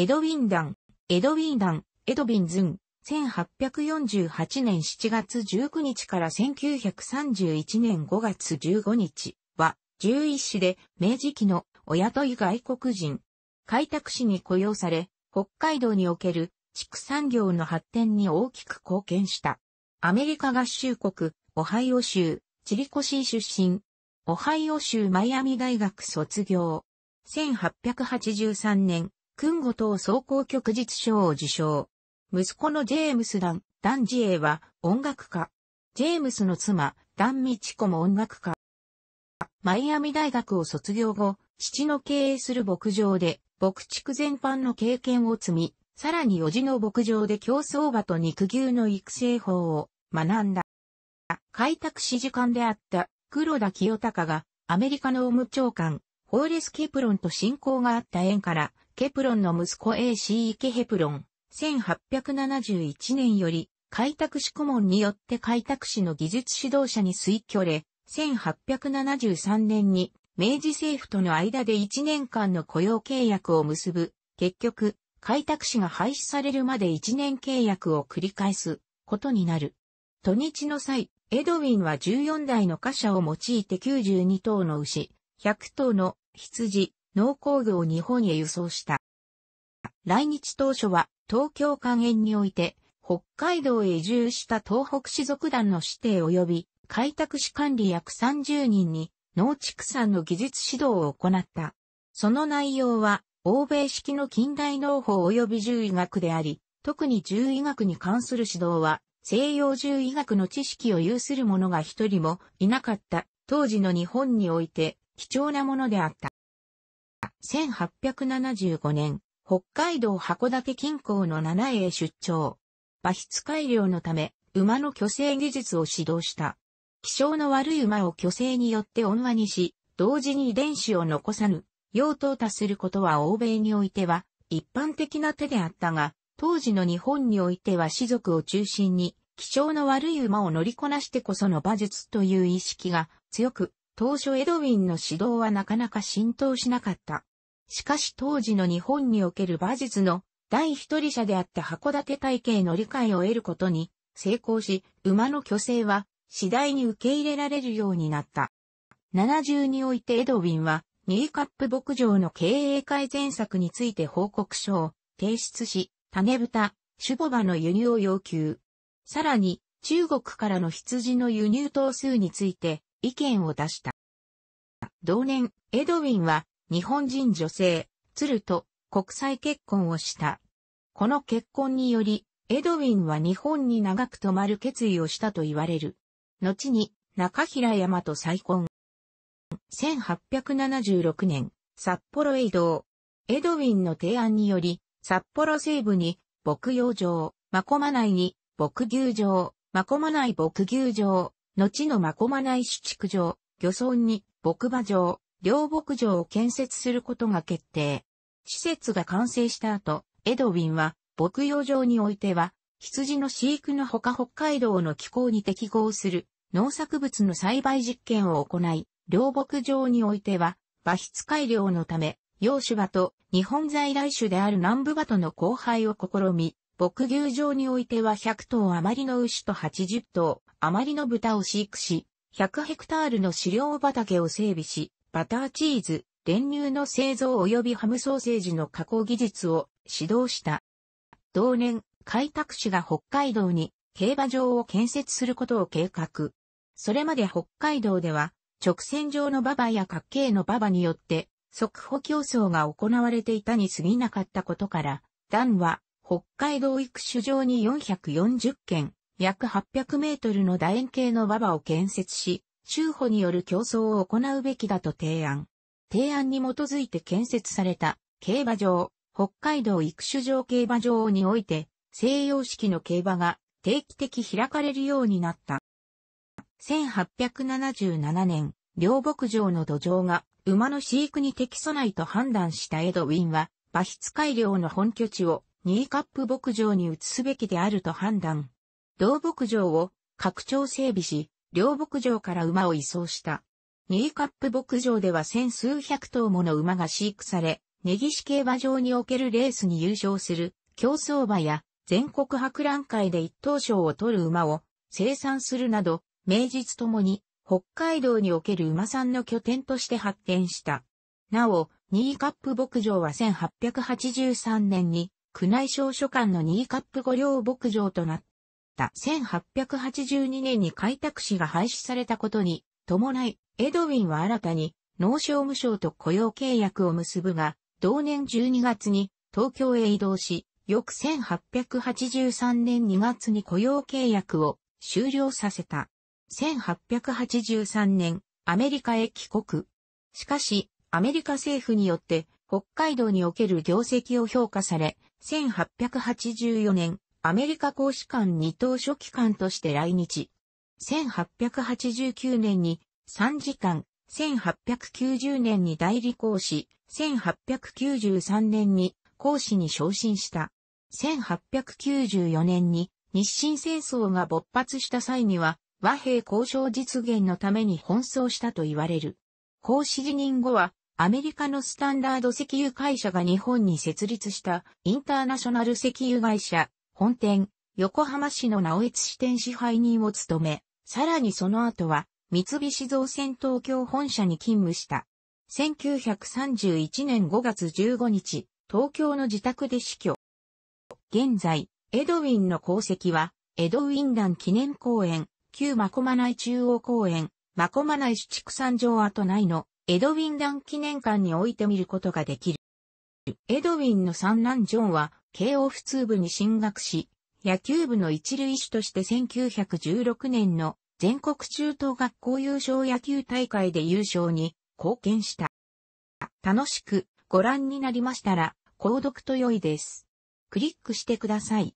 エドウィンダン、エドウィンダン、エドビンズン、1848年7月19日から1931年5月15日は、11市で明治期のお雇い外国人、開拓市に雇用され、北海道における畜産業の発展に大きく貢献した。アメリカ合衆国、オハイオ州、チリコシー出身、オハイオ州マイアミ大学卒業。1883年、勲後等総合局実賞を受賞。息子のジェームス・ダン、ダン・ジエーは音楽家。ジェームスの妻、ダン・ミチコも音楽家。マイアミ大学を卒業後、父の経営する牧場で、牧畜全般の経験を積み、さらに叔父の牧場で競走馬と肉牛の育成法を学んだ。開拓史時官であった黒田清隆がアメリカの務長官、ホーレス・ケプロンと親交があった縁からケプロンの息子 A.C. ケヘプロン、1871年より、開拓士顧問によって開拓士の技術指導者に推挙れ、1873年に明治政府との間で1年間の雇用契約を結ぶ。結局、開拓士が廃止されるまで1年契約を繰り返すことになる。土日の際、エドウィンは14台の貨車を用いて92頭の牛、100頭の羊、農工具を日本へ輸送した。来日当初は東京官園において北海道へ移住した東北士族団の指定及び開拓士管理約30人に農畜産の技術指導を行った。その内容は欧米式の近代農法及び獣医学であり、特に獣医学に関する指導は西洋獣医学の知識を有する者が一人もいなかった当時の日本において貴重なものであった。1875年、北海道函館近郊の七重へ出張。馬筆改良のため、馬の虚勢技術を指導した。気性の悪い馬を虚勢によって恩和にし、同時に遺伝子を残さぬ、用途を汰することは欧米においては、一般的な手であったが、当時の日本においては士族を中心に、気性の悪い馬を乗りこなしてこその馬術という意識が強く、当初エドウィンの指導はなかなか浸透しなかった。しかし当時の日本における馬術の第一人者であった函館体系の理解を得ることに成功し、馬の虚勢は次第に受け入れられるようになった。70においてエドウィンは、ニーカップ牧場の経営改善策について報告書を提出し、種豚、シュボバの輸入を要求。さらに、中国からの羊の輸入頭数について意見を出した。同年、エドウィンは日本人女性、鶴と国際結婚をした。この結婚により、エドウィンは日本に長く泊まる決意をしたと言われる。後に、中平山と再婚。1876年、札幌へ移動。エドウィンの提案により、札幌西部に牧羊場、マコマ内に牧牛場、マコマ内牧牛場、後のマコマ内市畜場、漁村に牧馬場、両牧場を建設することが決定。施設が完成した後、エドウィンは、牧羊場においては、羊の飼育のほか北海道の気候に適合する農作物の栽培実験を行い、両牧場においては、馬筆改良のため、洋種馬と日本在来種である南部馬との交配を試み、牧牛場においては100頭余りの牛と80頭余りの豚を飼育し、100ヘクタールの飼料畑を整備し、バターチーズ、練乳の製造及びハムソーセージの加工技術を指導した。同年、開拓市が北海道に競馬場を建設することを計画。それまで北海道では、直線上の馬場や角形の馬場によって、速歩競争が行われていたに過ぎなかったことから、ダンは、北海道育種場に440件、約800メートルの楕円形の馬場を建設し、中保による競争を行うべきだと提案。提案に基づいて建設された競馬場、北海道育種場競馬場において西洋式の競馬が定期的開かれるようになった。1877年、両牧場の土壌が馬の飼育に適さないと判断したエドウィンは、馬筆改良の本拠地をニーカップ牧場に移すべきであると判断。同牧場を拡張整備し、両牧場から馬を移送した。ニーカップ牧場では千数百頭もの馬が飼育され、根岸競馬場におけるレースに優勝する競走馬や全国博覧会で一等賞を取る馬を生産するなど、名実ともに北海道における馬産の拠点として発展した。なお、ニーカップ牧場は1883年に宮内省所管のニーカップ御両牧場となった。った1882年に開拓使が廃止されたことに伴い、エドウィンは新たに農商務省と雇用契約を結ぶが、同年12月に東京へ移動し、翌1883年2月に雇用契約を終了させた。1883年、アメリカへ帰国。しかし、アメリカ政府によって北海道における業績を評価され、1884年、アメリカ公使館二等書記官として来日。1889年に参事官、1890年に代理公使、1893年に公使に昇進した。1894年に日清戦争が勃発した際には和平交渉実現のために奔走したと言われる。公使辞任後はアメリカのスタンダード石油会社が日本に設立したインターナショナル石油会社本店、横浜市の直江津支店支配人を務め、さらにその後は、三菱造船東京本社に勤務した。1931年5月15日、東京の自宅で死去。現在、エドウィンの功績は、エドウィン団記念公園、旧マコマ内中央公園、マコマ内市畜産場跡内のエドウィン団記念館において見ることができる。エドウィンの三男ジョンは、慶応普通部に進学し、野球部の一塁手として1916年の全国中等学校優勝野球大会で優勝に貢献した。楽しくご覧になりましたら、購読と良いです。クリックしてください。